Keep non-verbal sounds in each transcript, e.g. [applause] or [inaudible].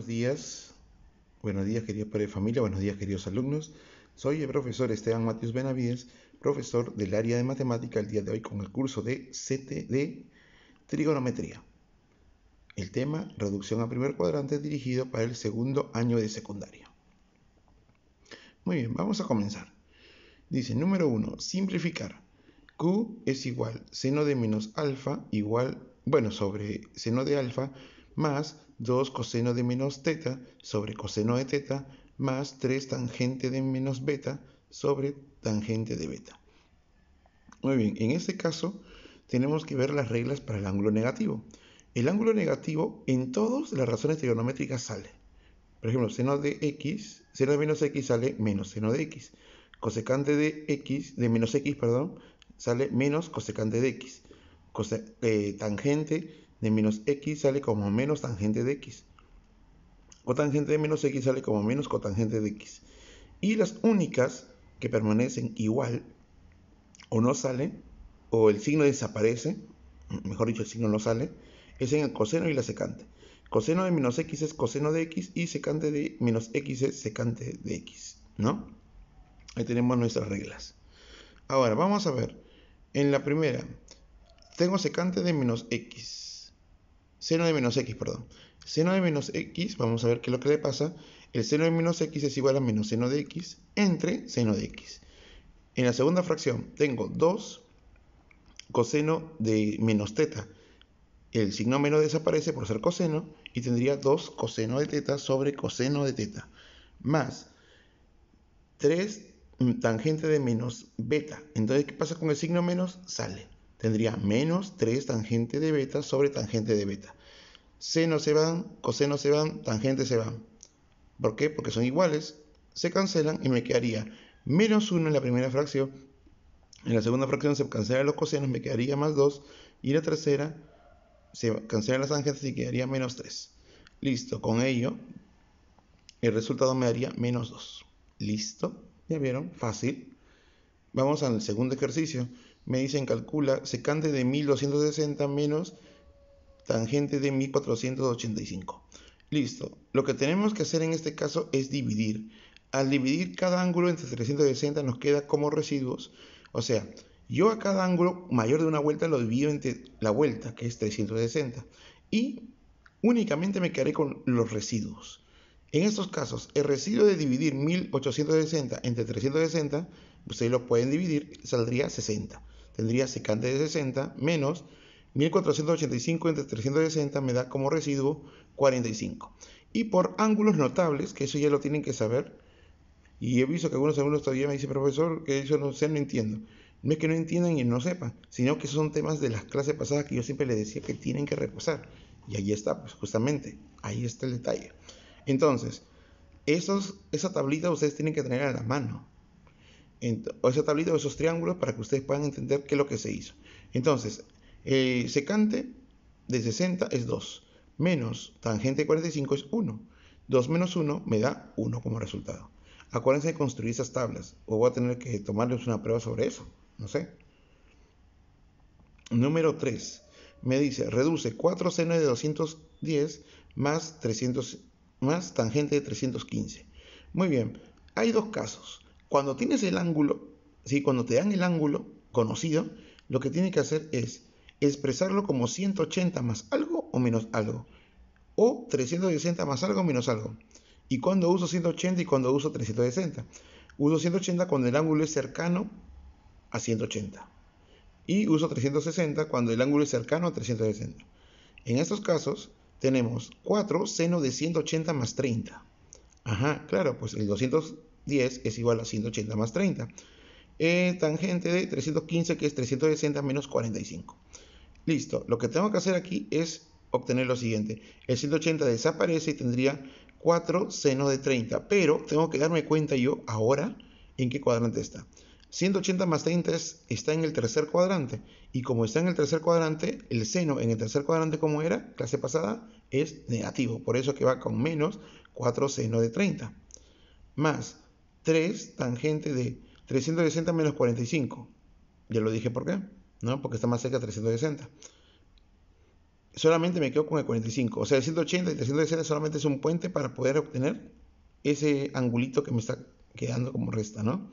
Buenos días, buenos días queridos padres familia, buenos días queridos alumnos. Soy el profesor Esteban Matius Benavides, profesor del área de matemática el día de hoy con el curso de de Trigonometría. El tema reducción a primer cuadrante dirigido para el segundo año de secundaria. Muy bien, vamos a comenzar. Dice número 1, simplificar. Q es igual seno de menos alfa igual, bueno, sobre seno de alfa más 2 coseno de menos teta sobre coseno de teta más 3 tangente de menos beta sobre tangente de beta. Muy bien, en este caso tenemos que ver las reglas para el ángulo negativo. El ángulo negativo en todas las razones trigonométricas sale. Por ejemplo, seno de x, seno de menos x sale menos seno de x. Cosecante de x, de menos x, perdón, sale menos cosecante de x. Eh, tangente de menos x sale como menos tangente de x. Cotangente de menos x sale como menos cotangente de x. Y las únicas que permanecen igual o no salen, o el signo desaparece, [clears throat] mejor dicho, el signo no sale, es en el coseno y la secante. Coseno de menos x es coseno de x y secante de menos x es secante de x, ¿no? Ahí tenemos nuestras reglas. Ahora, vamos a ver. En la primera, tengo secante de menos x seno de menos x, perdón. Seno de menos x, vamos a ver qué es lo que le pasa. El seno de menos x es igual a menos seno de x entre seno de x. En la segunda fracción tengo 2 coseno de menos teta. El signo menos desaparece por ser coseno y tendría 2 coseno de teta sobre coseno de teta. Más 3 tangente de menos beta. Entonces, ¿qué pasa con el signo menos? Sale tendría menos 3 tangente de beta sobre tangente de beta. Seno se van, coseno se van, tangentes se van. ¿Por qué? Porque son iguales, se cancelan y me quedaría menos 1 en la primera fracción. En la segunda fracción se cancelan los cosenos, me quedaría más 2. Y la tercera se cancelan las tangentes y quedaría menos 3. Listo, con ello el resultado me daría menos 2. Listo, ya vieron, fácil. Vamos al segundo ejercicio me dicen calcula secante de 1260 menos tangente de 1485. Listo. Lo que tenemos que hacer en este caso es dividir. Al dividir cada ángulo entre 360 nos queda como residuos. O sea, yo a cada ángulo mayor de una vuelta lo divido entre la vuelta, que es 360. Y únicamente me quedaré con los residuos. En estos casos, el residuo de dividir 1860 entre 360, ustedes lo pueden dividir, saldría 60 tendría secante de 60 menos 1485 entre 360 me da como residuo 45. Y por ángulos notables, que eso ya lo tienen que saber, y he visto que algunos alumnos todavía me dicen, profesor, que eso no sé, no entiendo. No es que no entiendan y no sepan, sino que son temas de las clases pasadas que yo siempre les decía que tienen que repasar. Y ahí está, pues justamente, ahí está el detalle. Entonces, esos, esa tablita ustedes tienen que tener a la mano o esa tablita o esos triángulos para que ustedes puedan entender qué es lo que se hizo. Entonces, secante de 60 es 2, menos tangente de 45 es 1. 2 menos 1 me da 1 como resultado. Acuérdense de construir esas tablas, o voy a tener que tomarles una prueba sobre eso, no sé. Número 3. Me dice, reduce 4 seno de 210 más, 300, más tangente de 315. Muy bien, hay dos casos. Cuando tienes el ángulo, cuando te dan el ángulo conocido, lo que tienes que hacer es expresarlo como 180 más algo o menos algo. O 360 más algo menos algo. ¿Y cuando uso 180 y cuando uso 360? Uso 180 cuando el ángulo es cercano a 180. Y uso 360 cuando el ángulo es cercano a 360. En estos casos tenemos 4 seno de 180 más 30. Ajá, claro, pues el 200 10 es igual a 180 más 30. Eh, tangente de 315 que es 360 menos 45. Listo, lo que tengo que hacer aquí es obtener lo siguiente. El 180 desaparece y tendría 4 seno de 30, pero tengo que darme cuenta yo ahora en qué cuadrante está. 180 más 30 está en el tercer cuadrante. Y como está en el tercer cuadrante, el seno en el tercer cuadrante, como era clase pasada, es negativo. Por eso que va con menos 4 seno de 30. Más 3 tangente de 360 menos 45. Ya lo dije por qué, ¿no? Porque está más cerca de 360. Solamente me quedo con el 45. O sea, el 180 y 360 solamente es un puente para poder obtener ese angulito que me está quedando como resta, ¿no?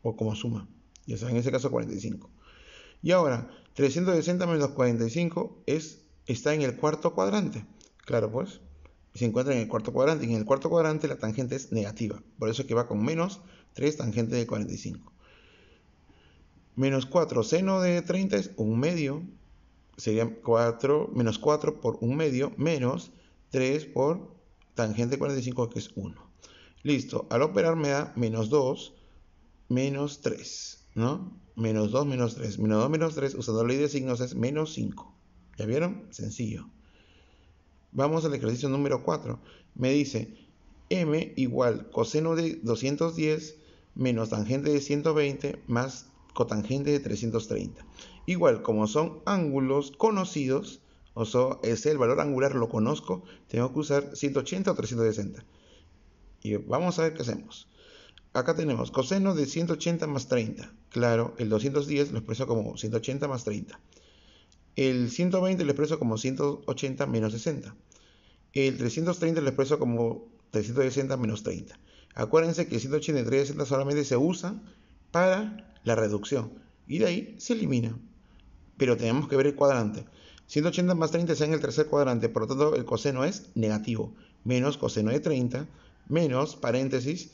O como suma. Ya saben, en ese caso 45. Y ahora, 360 menos 45 es, está en el cuarto cuadrante. Claro, pues y se encuentra en el cuarto cuadrante. Y en el cuarto cuadrante la tangente es negativa, por eso es que va con menos 3 tangente de 45. Menos 4 seno de 30 es un medio, sería 4, menos 4 por un medio, menos 3 por tangente de 45 que es 1. Listo, al operar me da menos 2, menos 3, ¿no? Menos 2, menos 3. Menos 2, menos 3, usando la ley de signos es menos 5. ¿Ya vieron? Sencillo. Vamos al ejercicio número 4. Me dice m igual coseno de 210 menos tangente de 120 más cotangente de 330. Igual, como son ángulos conocidos, o sea, es el valor angular lo conozco, tengo que usar 180 o 360. Y vamos a ver qué hacemos. Acá tenemos coseno de 180 más 30. Claro, el 210 lo expreso como 180 más 30. El 120 lo expreso como 180 menos 60. El 330 lo expreso como 360 menos 30. Acuérdense que el 180 y 360 solamente se usan para la reducción. Y de ahí se elimina. Pero tenemos que ver el cuadrante. 180 más 30 está en el tercer cuadrante, por lo tanto el coseno es negativo. Menos coseno de 30, menos paréntesis.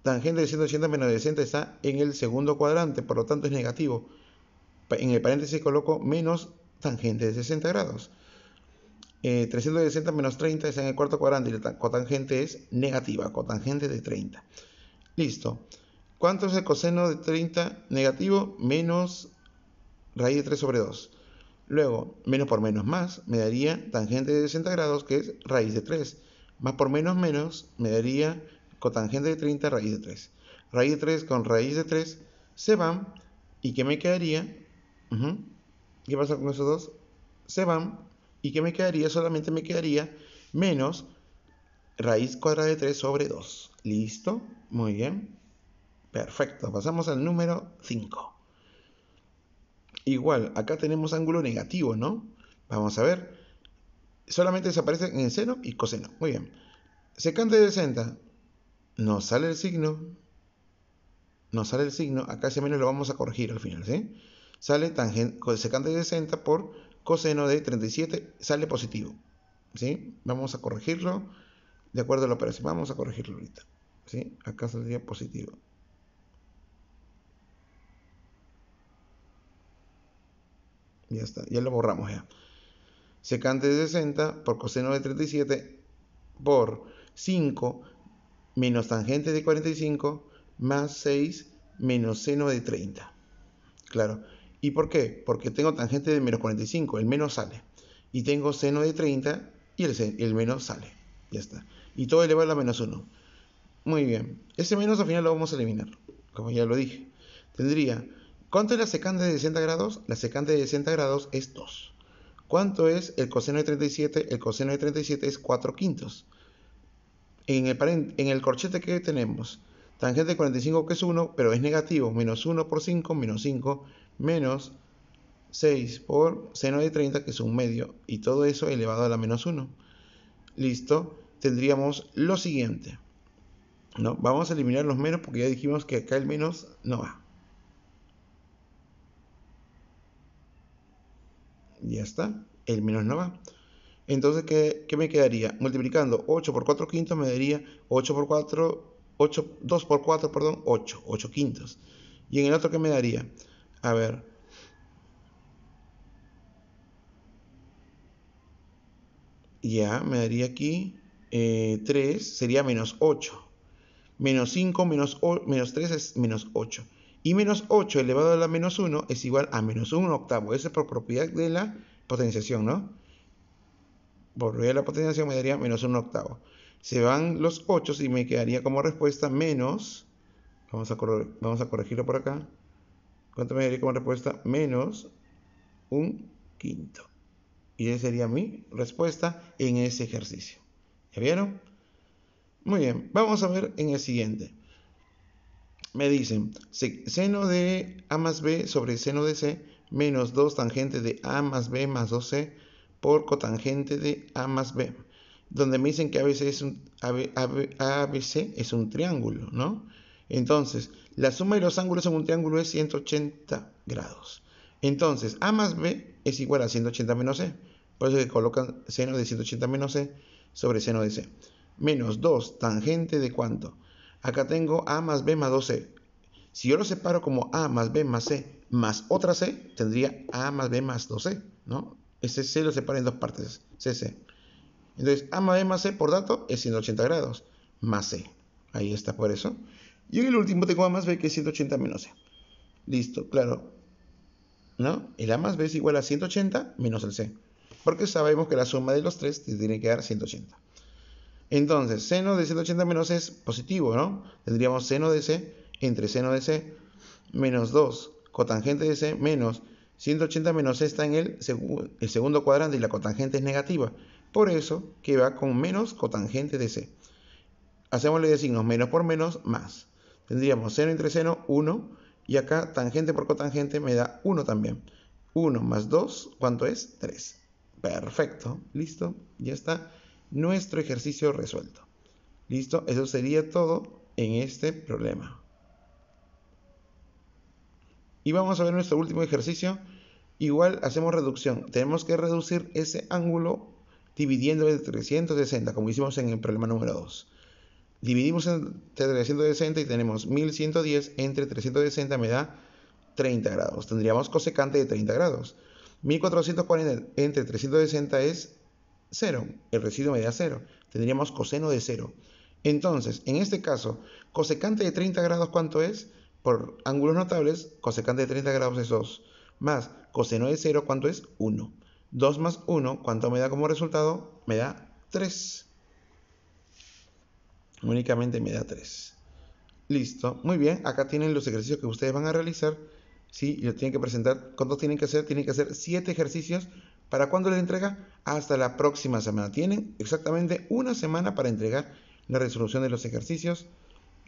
Tangente de 180 menos 60 está en el segundo cuadrante, por lo tanto es negativo. En el paréntesis coloco menos tangente de 60 grados. 360 eh, menos 30 es en el cuarto cuadrante y la cotangente es negativa, cotangente de 30. Listo. ¿Cuánto es el coseno de 30 negativo? Menos raíz de 3 sobre 2. Luego, menos por menos más me daría tangente de 60 grados, que es raíz de 3. Más por menos menos me daría cotangente de 30, raíz de 3. Raíz de 3 con raíz de 3 se van y que me quedaría ¿Qué pasa con esos dos? Se van. ¿Y qué me quedaría? Solamente me quedaría menos raíz cuadrada de 3 sobre 2. ¿Listo? Muy bien. Perfecto. Pasamos al número 5. Igual, acá tenemos ángulo negativo, ¿no? Vamos a ver. Solamente desaparecen en el seno y coseno. Muy bien. Secante de 60. Nos sale el signo. Nos sale el signo. Acá ese menos lo vamos a corregir al final, ¿sí? sale tangente secante de 60 por coseno de 37, sale positivo. Vamos a corregirlo de acuerdo a la operación. Vamos a corregirlo ahorita. Acá saldría positivo. Ya está, ya lo borramos ya. Secante de 60 por coseno de 37 por 5 menos tangente de 45 más 6 menos seno de 30. Claro, ¿Y por qué? Porque tengo tangente de menos 45, el menos sale. Y tengo seno de 30 y el, el menos sale. Ya está. Y todo elevado a menos 1. Muy bien. Ese menos al final lo vamos a eliminar, como ya lo dije. Tendría, ¿cuánto es la secante de 60 grados? La secante de 60 grados es 2. ¿Cuánto es el coseno de 37? El coseno de 37 es 4 quintos. En el, en el corchete que tenemos, tangente de 45 que es 1, pero es negativo, menos 1 por 5, menos 5, menos 6 por seno de 30, que es un medio, y todo eso elevado a la menos 1. Listo, tendríamos lo siguiente. ¿no? Vamos a eliminar los menos porque ya dijimos que acá el menos no va. Ya está, el menos no va. Entonces, ¿qué, me quedaría? Multiplicando 8 por 4 quintos me daría 8 por 4, 8, 2 por 4, perdón, 8, 8 quintos. Y en el otro, ¿qué me daría? A ver. Ya, me daría aquí 3, eh, sería menos 8. Menos 5, menos, 3 es menos 8. Y menos 8 elevado a la menos 1 es igual a menos 1 octavo. Esa es por propiedad de la potenciación, ¿no? Por propiedad de la potenciación me daría menos 1 octavo. Se van los 8 y me quedaría como respuesta menos... Vamos a, vamos a corregirlo por acá. ¿Cuánto me daría como respuesta? Menos un quinto. Y esa sería mi respuesta en ese ejercicio. ¿Ya vieron? Muy bien, vamos a ver en el siguiente. Me dicen, seno de A más B sobre seno de C menos 2 tangente de A más B más 2C por cotangente de A más B. Donde me dicen que es un, ABC es un triángulo, ¿no? Entonces, la suma de los ángulos en un triángulo es 180 grados. Entonces, A más B es igual a 180 menos C. Por eso que colocan seno de 180 menos C sobre seno de C. Menos 2 tangente de cuánto. Acá tengo A más B más 2C. Si yo lo separo como A más B más C más otra C, tendría A más B más 2C, ¿no? Ese C lo separa en dos partes, CC. Entonces, A más B más C por dato es 180 grados, más C. Ahí está por eso. Y en el último tengo A más B que es 180 menos C. Listo, claro. ¿No? El A más B es igual a 180 menos el C. Porque sabemos que la suma de los tres tiene que dar 180. Entonces, seno de 180 menos C es positivo, ¿no? Tendríamos seno de C entre seno de C menos 2 cotangente de C menos 180 menos C está en el, segundo cuadrante y la cotangente es negativa. Por eso que va con menos cotangente de C. Hacémosle de signos menos por menos más tendríamos seno entre seno 1 y acá tangente por cotangente me da 1 también. 1 más 2, ¿cuánto es? 3. Perfecto, listo, ya está nuestro ejercicio resuelto. Listo, eso sería todo en este problema. Y vamos a ver nuestro último ejercicio. Igual hacemos reducción. Tenemos que reducir ese ángulo dividiendo el 360 como hicimos en el problema número 2. Dividimos entre 360 y tenemos 1110 entre 360 me da 30 grados. Tendríamos cosecante de 30 grados. 1440 entre 360 es 0. El residuo me da 0. Tendríamos coseno de 0. Entonces, en este caso, cosecante de 30 grados, ¿cuánto es? Por ángulos notables, cosecante de 30 grados es 2. Más coseno de 0, ¿cuánto es? 1. 2 más 1, ¿cuánto me da como resultado? Me da 3. Únicamente me da 3. Listo. Muy bien. Acá tienen los ejercicios que ustedes van a realizar. Sí, tienen que presentar. ¿Cuántos tienen que hacer? Tienen que hacer siete ejercicios. ¿Para cuándo les entrega? Hasta la próxima semana. Tienen exactamente una semana para entregar la resolución de los ejercicios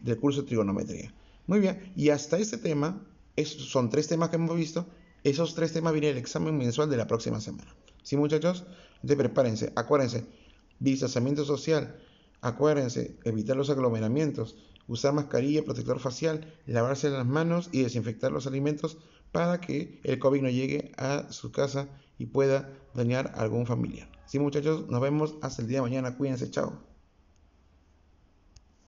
del curso de trigonometría. Muy bien, y hasta este tema, esos son tres temas que hemos visto, esos tres temas vienen el examen mensual de la próxima semana. ¿Sí muchachos? Entonces prepárense, acuérdense, distanciamiento social, Acuérdense, evitar los aglomeramientos, usar mascarilla, protector facial, lavarse las manos y desinfectar los alimentos para que el COVID no llegue a su casa y pueda dañar a algún familiar. Sí, muchachos, nos vemos hasta el día de mañana. Cuídense, chao.